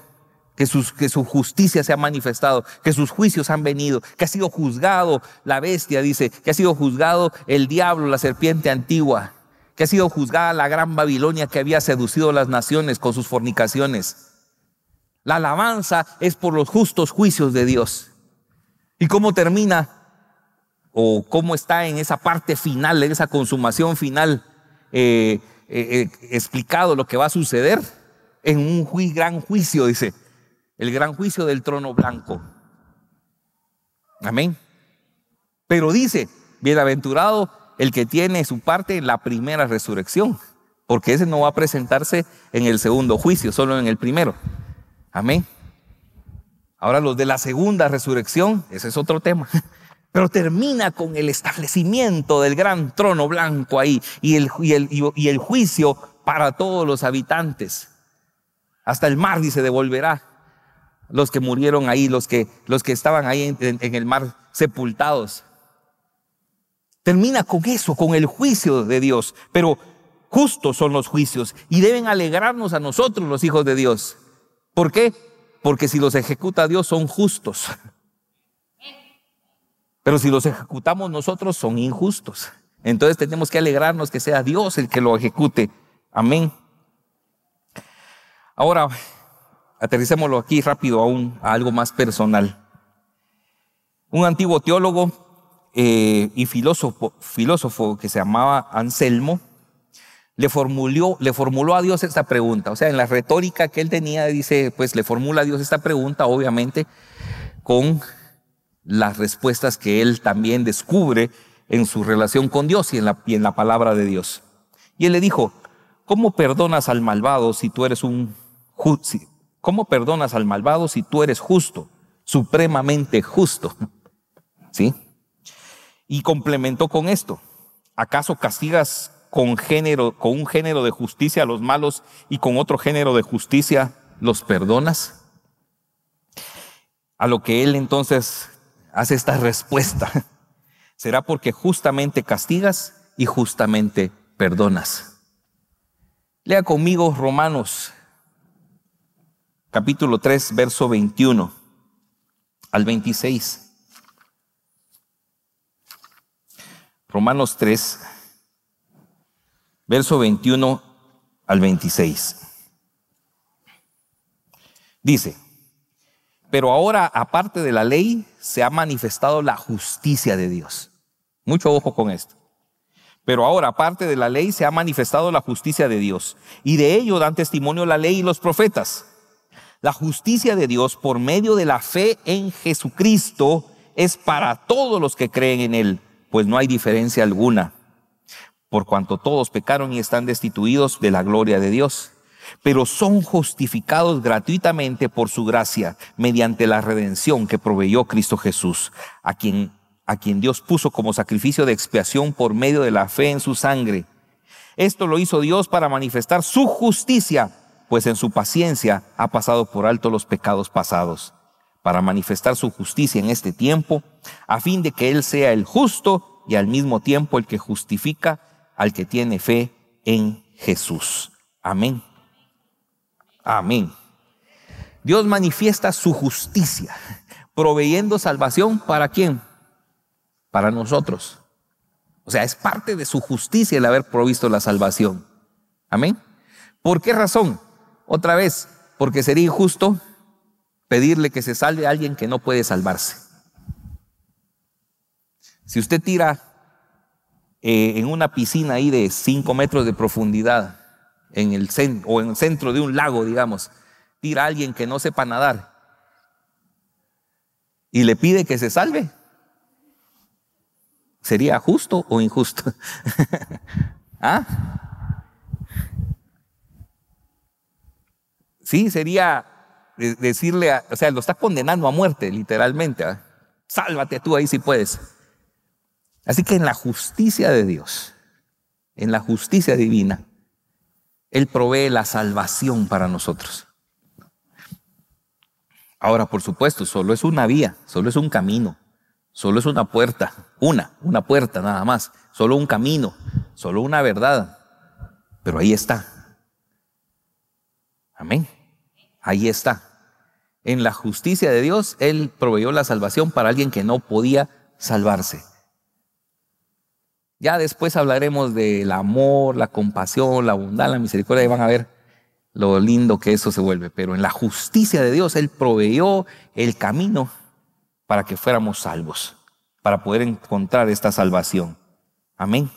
que, sus, que su justicia se ha manifestado, que sus juicios han venido, que ha sido juzgado la bestia, dice, que ha sido juzgado el diablo, la serpiente antigua, que ha sido juzgada la gran Babilonia que había seducido las naciones con sus fornicaciones. La alabanza es por los justos juicios de Dios. ¿Y cómo termina? ¿O cómo está en esa parte final, en esa consumación final, eh, eh, eh, explicado lo que va a suceder? En un gran juicio, dice, el gran juicio del trono blanco. Amén. Pero dice, bienaventurado el que tiene su parte en la primera resurrección, porque ese no va a presentarse en el segundo juicio, solo en el primero. Amén. Ahora los de la segunda resurrección, ese es otro tema. Pero termina con el establecimiento del gran trono blanco ahí y el, y el, juicio para todos los habitantes. Hasta el mar se devolverá. Los que murieron ahí, los que, los que estaban ahí en el mar sepultados. Termina con eso, con el juicio de Dios. Pero justos son los juicios y deben alegrarnos a nosotros los hijos de Dios. ¿Por qué? Porque si los ejecuta Dios son justos. Pero si los ejecutamos nosotros son injustos. Entonces tenemos que alegrarnos que sea Dios el que lo ejecute. Amén. Ahora, aterricémoslo aquí rápido aún a algo más personal. Un antiguo teólogo eh, y filósofo que se llamaba Anselmo, le formuló, le formuló a Dios esta pregunta. O sea, en la retórica que él tenía, dice, pues le formula a Dios esta pregunta, obviamente, con las respuestas que él también descubre en su relación con Dios y en la, en la palabra de Dios. Y él le dijo, ¿cómo perdonas al malvado si tú eres un justo? ¿Cómo perdonas al malvado si tú eres justo, supremamente justo? ¿Sí? Y complementó con esto, ¿acaso castigas con, género, con un género de justicia a los malos y con otro género de justicia los perdonas? A lo que él entonces hace esta respuesta. Será porque justamente castigas y justamente perdonas. Lea conmigo Romanos capítulo 3, verso 21 al 26. Romanos 3, verso 21 al 26. Dice, pero ahora aparte de la ley se ha manifestado la justicia de Dios. Mucho ojo con esto. Pero ahora aparte de la ley se ha manifestado la justicia de Dios. Y de ello dan testimonio la ley y los profetas. La justicia de Dios por medio de la fe en Jesucristo es para todos los que creen en Él, pues no hay diferencia alguna por cuanto todos pecaron y están destituidos de la gloria de Dios. Pero son justificados gratuitamente por su gracia, mediante la redención que proveyó Cristo Jesús, a quien, a quien Dios puso como sacrificio de expiación por medio de la fe en su sangre. Esto lo hizo Dios para manifestar su justicia, pues en su paciencia ha pasado por alto los pecados pasados, para manifestar su justicia en este tiempo, a fin de que Él sea el justo y al mismo tiempo el que justifica al que tiene fe en Jesús. Amén. Amén. Dios manifiesta su justicia, proveyendo salvación para quién? Para nosotros. O sea, es parte de su justicia el haber provisto la salvación. Amén. ¿Por qué razón? Otra vez, porque sería injusto pedirle que se salve a alguien que no puede salvarse. Si usted tira eh, en una piscina ahí de 5 metros de profundidad, en el o en el centro de un lago, digamos, tira a alguien que no sepa nadar y le pide que se salve. ¿Sería justo o injusto? ¿Ah? Sí, sería decirle, o sea, lo está condenando a muerte, literalmente. ¿ah? Sálvate tú ahí si puedes. Así que en la justicia de Dios, en la justicia divina, Él provee la salvación para nosotros. Ahora, por supuesto, solo es una vía, solo es un camino, solo es una puerta, una, una puerta nada más, solo un camino, solo una verdad. Pero ahí está. Amén. Ahí está. En la justicia de Dios, Él proveyó la salvación para alguien que no podía salvarse. Ya después hablaremos del amor, la compasión, la bondad, la misericordia y van a ver lo lindo que eso se vuelve. Pero en la justicia de Dios, Él proveyó el camino para que fuéramos salvos, para poder encontrar esta salvación. Amén.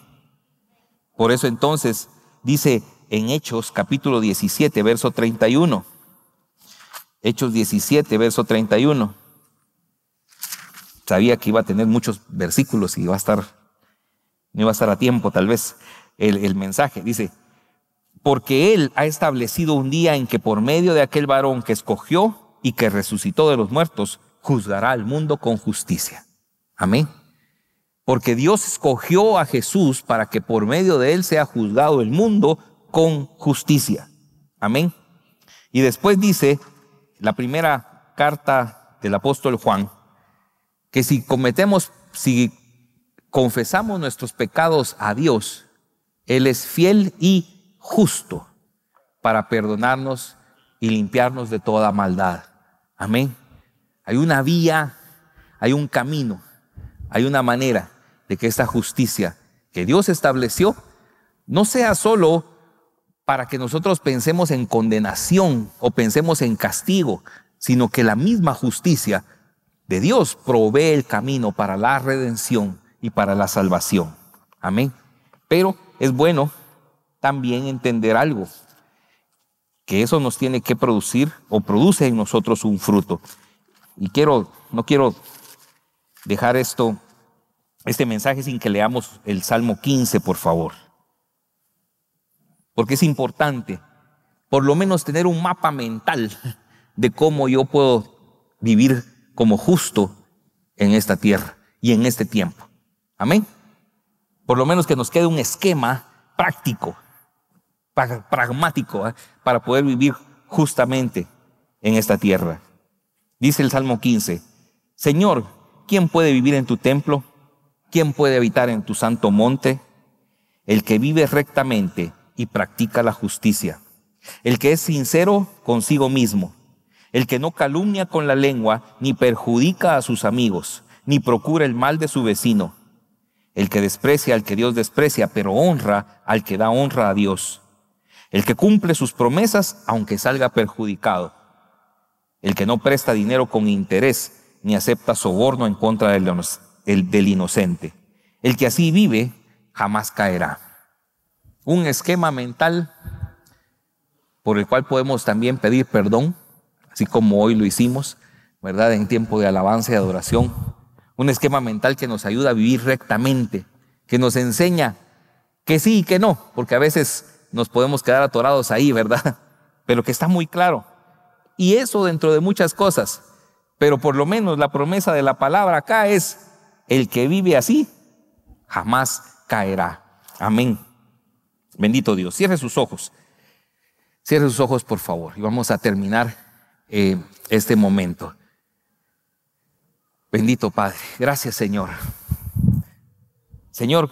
Por eso entonces dice en Hechos capítulo 17, verso 31. Hechos 17, verso 31. Sabía que iba a tener muchos versículos y iba a estar no iba a estar a tiempo tal vez el, mensaje. Dice, porque Él ha establecido un día en que por medio de aquel varón que escogió y que resucitó de los muertos, juzgará al mundo con justicia. Amén. Porque Dios escogió a Jesús para que por medio de Él sea juzgado el mundo con justicia. Amén. Y después dice la primera carta del apóstol Juan, que si cometemos, si confesamos nuestros pecados a Dios, Él es fiel y justo para perdonarnos y limpiarnos de toda maldad. Amén. Hay una vía, hay un camino, hay una manera de que esta justicia que Dios estableció no sea solo para que nosotros pensemos en condenación o pensemos en castigo, sino que la misma justicia de Dios provee el camino para la redención y para la salvación. Amén. Pero es bueno también entender algo, que eso nos tiene que producir o produce en nosotros un fruto. Y quiero, no quiero dejar esto, este mensaje sin que leamos el Salmo 15, por favor. Porque es importante, por lo menos tener un mapa mental de cómo yo puedo vivir como justo en esta tierra y en este tiempo. Amén. Por lo menos que nos quede un esquema práctico, pragmático, ¿eh? para poder vivir justamente en esta tierra. Dice el Salmo 15, Señor, ¿quién puede vivir en tu templo? ¿Quién puede habitar en tu santo monte? El que vive rectamente y practica la justicia. El que es sincero consigo mismo. El que no calumnia con la lengua, ni perjudica a sus amigos, ni procura el mal de su vecino el que desprecia al que Dios desprecia, pero honra al que da honra a Dios, el que cumple sus promesas aunque salga perjudicado, el que no presta dinero con interés ni acepta soborno en contra del, del inocente, el que así vive jamás caerá. Un esquema mental por el cual podemos también pedir perdón, así como hoy lo hicimos, ¿verdad? En tiempo de alabanza y adoración un esquema mental que nos ayuda a vivir rectamente, que nos enseña que sí y que no, porque a veces nos podemos quedar atorados ahí, ¿verdad? Pero que está muy claro. Y eso dentro de muchas cosas. Pero por lo menos la promesa de la palabra acá es, el que vive así, jamás caerá. Amén. Bendito Dios. Cierre sus ojos. Cierre sus ojos, por favor. Y vamos a terminar eh, este momento. Bendito Padre. Gracias Señor. Señor,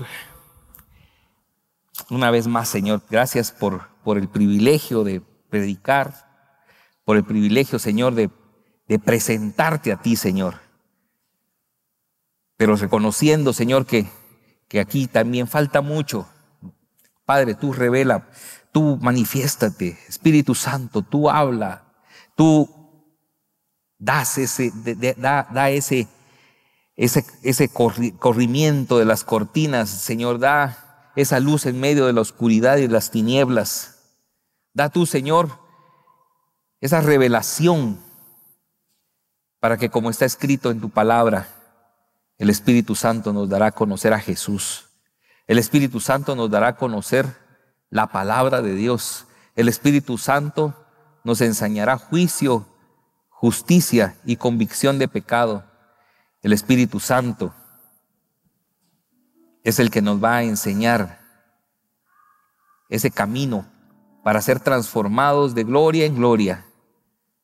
una vez más Señor, gracias por, por el privilegio de predicar, por el privilegio Señor de, de presentarte a ti Señor. Pero reconociendo Señor que, que aquí también falta mucho. Padre, tú revela, tú manifiéstate, Espíritu Santo, tú habla, tú das ese, da ese, ese, corrimiento de las cortinas, Señor, da esa luz en medio de la oscuridad y las tinieblas. Da tú, Señor, esa revelación para que como está escrito en tu palabra, el Espíritu Santo nos dará a conocer a Jesús. El Espíritu Santo nos dará a conocer la palabra de Dios. El Espíritu Santo nos enseñará juicio, justicia y convicción de pecado el Espíritu Santo es el que nos va a enseñar ese camino para ser transformados de gloria en gloria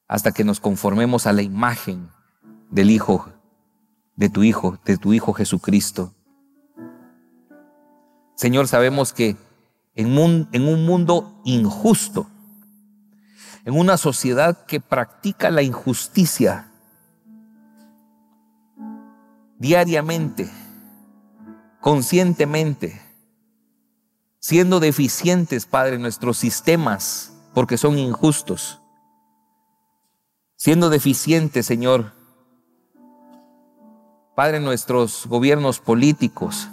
hasta que nos conformemos a la imagen del Hijo, de tu Hijo, de tu Hijo Jesucristo. Señor, sabemos que en un, en un, mundo injusto, en una sociedad que practica la injusticia, diariamente, conscientemente, siendo deficientes, Padre, nuestros sistemas, porque son injustos, siendo deficientes, Señor, Padre, nuestros gobiernos políticos,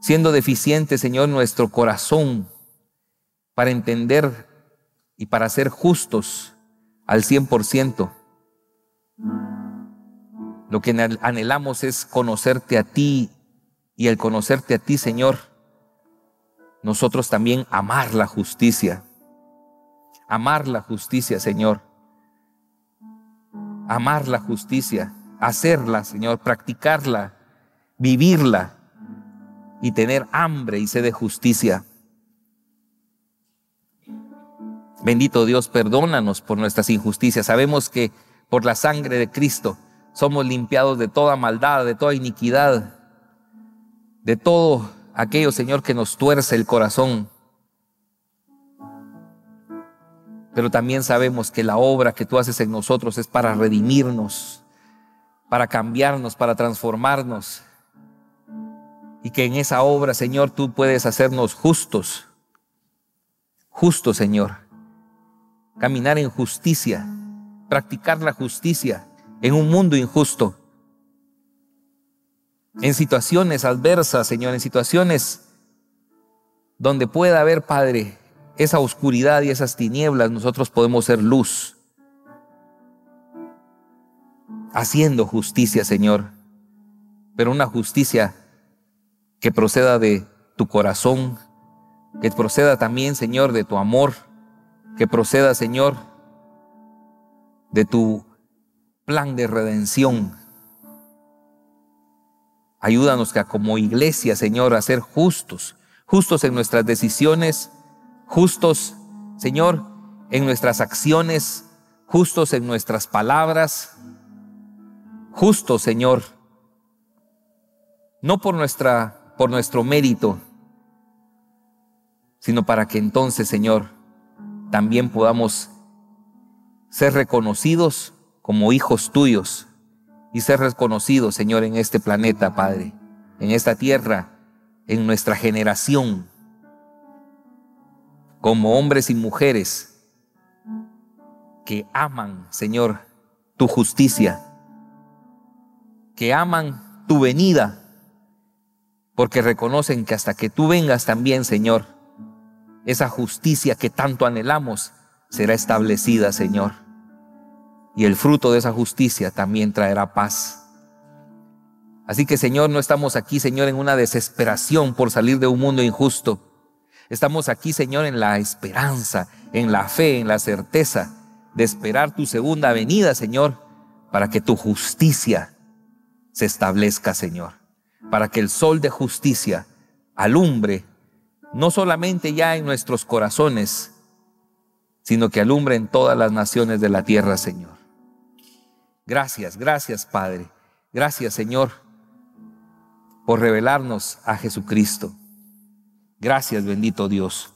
siendo deficientes, Señor, nuestro corazón para entender y para ser justos al 100%. Lo que anhelamos es conocerte a ti y al conocerte a ti, Señor, nosotros también amar la justicia. Amar la justicia, Señor. Amar la justicia, hacerla, Señor, practicarla, vivirla y tener hambre y sed de justicia. Bendito Dios, perdónanos por nuestras injusticias. Sabemos que por la sangre de Cristo somos limpiados de toda maldad, de toda iniquidad, de todo aquello, Señor, que nos tuerce el corazón. Pero también sabemos que la obra que tú haces en nosotros es para redimirnos, para cambiarnos, para transformarnos. Y que en esa obra, Señor, tú puedes hacernos justos. Justos, Señor. Caminar en justicia, practicar la justicia en un mundo injusto, en situaciones adversas, Señor, en situaciones donde pueda haber, Padre, esa oscuridad y esas tinieblas, nosotros podemos ser luz, haciendo justicia, Señor, pero una justicia que proceda de tu corazón, que proceda también, Señor, de tu amor, que proceda, Señor, de tu plan de redención. Ayúdanos que como iglesia, Señor, a ser justos, justos en nuestras decisiones, justos, Señor, en nuestras acciones, justos en nuestras palabras, justos, Señor, no por nuestra por nuestro mérito, sino para que entonces, Señor, también podamos ser reconocidos como hijos tuyos y ser reconocidos, Señor, en este planeta, Padre, en esta tierra, en nuestra generación, como hombres y mujeres que aman, Señor, tu justicia, que aman tu venida, porque reconocen que hasta que tú vengas también, Señor, esa justicia que tanto anhelamos será establecida, Señor y el fruto de esa justicia también traerá paz. Así que Señor, no estamos aquí, Señor, en una desesperación por salir de un mundo injusto. Estamos aquí, Señor, en la esperanza, en la fe, en la certeza de esperar tu segunda venida, Señor, para que tu justicia se establezca, Señor, para que el sol de justicia alumbre no solamente ya en nuestros corazones, sino que alumbre en todas las naciones de la tierra, Señor. Gracias, gracias Padre. Gracias Señor por revelarnos a Jesucristo. Gracias bendito Dios.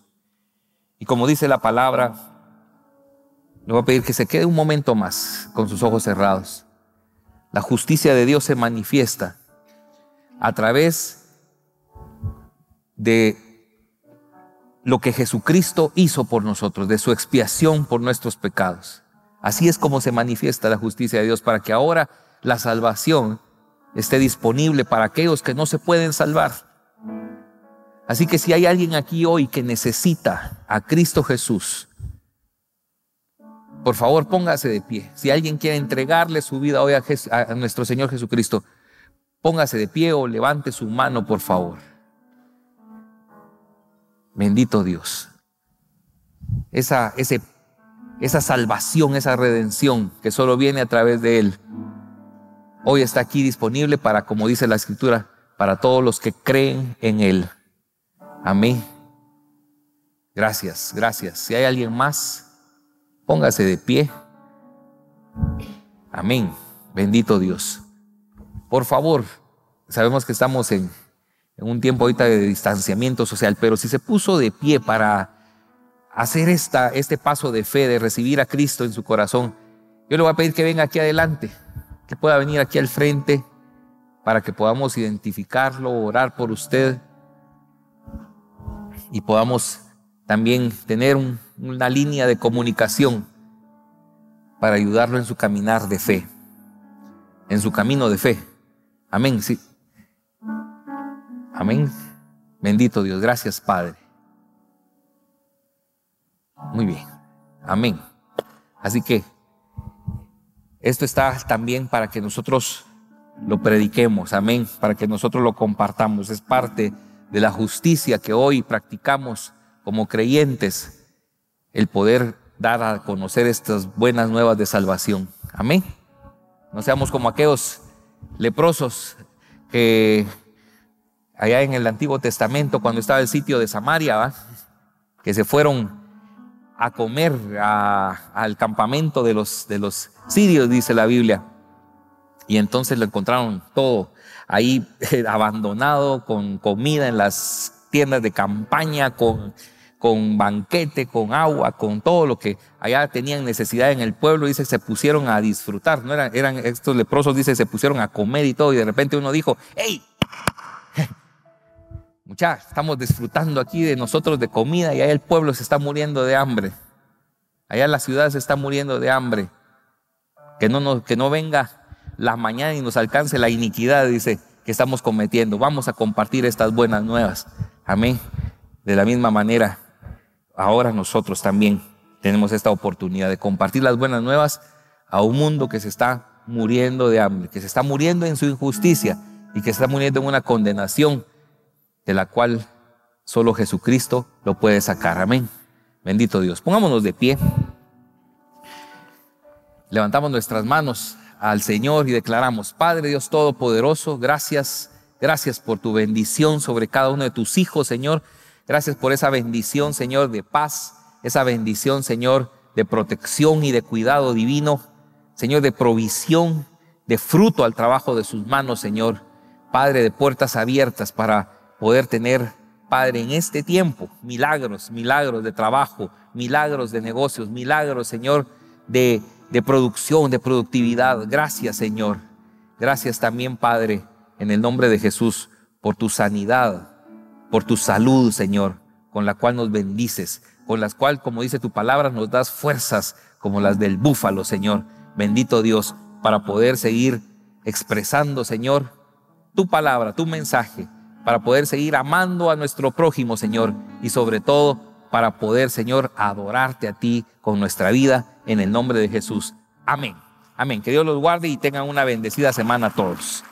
Y como dice la palabra, le voy a pedir que se quede un momento más con sus ojos cerrados. La justicia de Dios se manifiesta a través de lo que Jesucristo hizo por nosotros, de su expiación por nuestros pecados. Así es como se manifiesta la justicia de Dios para que ahora la salvación esté disponible para aquellos que no se pueden salvar. Así que si hay alguien aquí hoy que necesita a Cristo Jesús, por favor póngase de pie. Si alguien quiere entregarle su vida hoy a, nuestro Señor Jesucristo, póngase de pie o levante su mano, por favor. Bendito Dios. Esa, ese esa salvación, esa redención que solo viene a través de Él. Hoy está aquí disponible para, como dice la Escritura, para todos los que creen en Él. Amén. Gracias, gracias. Si hay alguien más, póngase de pie. Amén. Bendito Dios. Por favor, sabemos que estamos en, en un tiempo ahorita de distanciamiento social, pero si se puso de pie para hacer esta, este paso de fe, de recibir a Cristo en su corazón, yo le voy a pedir que venga aquí adelante, que pueda venir aquí al frente para que podamos identificarlo, orar por usted y podamos también tener una línea de comunicación para ayudarlo en su caminar de fe, en su camino de fe. Amén, sí. Amén. Bendito Dios, gracias Padre. Muy bien. Amén. Así que esto está también para que nosotros lo prediquemos, amén, para que nosotros lo compartamos. Es parte de la justicia que hoy practicamos como creyentes, el poder dar a conocer estas buenas nuevas de salvación. Amén. No seamos como aquellos leprosos que allá en el Antiguo Testamento, cuando estaba el sitio de Samaria, que se fueron a comer al campamento de los, de los sirios, dice la Biblia. Y entonces lo encontraron todo ahí abandonado, con comida en las tiendas de campaña, con, con banquete, con agua, con todo lo que allá tenían necesidad en el pueblo, dice, se pusieron a disfrutar, no eran, eran estos leprosos, dice, se pusieron a comer y todo, y de repente uno dijo, ¡ey! Muchachos, estamos disfrutando aquí de nosotros de comida y allá el pueblo se está muriendo de hambre. Allá la ciudad se está muriendo de hambre. Que no, que no venga la mañana y nos alcance la iniquidad, dice, que estamos cometiendo. Vamos a compartir estas buenas nuevas. Amén. De la misma manera, ahora nosotros también tenemos esta oportunidad de compartir las buenas nuevas a un mundo que se está muriendo de hambre, que se está muriendo en su injusticia y que se está muriendo en una condenación de la cual solo Jesucristo lo puede sacar. Amén. Bendito Dios. Pongámonos de pie. Levantamos nuestras manos al Señor y declaramos, Padre Dios Todopoderoso, gracias, gracias por tu bendición sobre cada uno de tus hijos, Señor. Gracias por esa bendición, Señor, de paz, esa bendición, Señor, de protección y de cuidado divino, Señor, de provisión, de fruto al trabajo de sus manos, Señor. Padre, de puertas abiertas para poder tener, Padre, en este tiempo milagros, milagros de trabajo, milagros de negocios, milagros, Señor, de, de producción, de productividad. Gracias, Señor. Gracias también, Padre, en el nombre de Jesús, por tu sanidad, por tu salud, Señor, con la cual nos bendices, con la cual, como dice tu palabra, nos das fuerzas como las del búfalo, Señor. Bendito Dios, para poder seguir expresando, Señor, tu palabra, tu mensaje para poder seguir amando a nuestro prójimo, Señor, y sobre todo para poder, Señor, adorarte a ti con nuestra vida en el nombre de Jesús. Amén. Amén. Que Dios los guarde y tengan una bendecida semana a todos.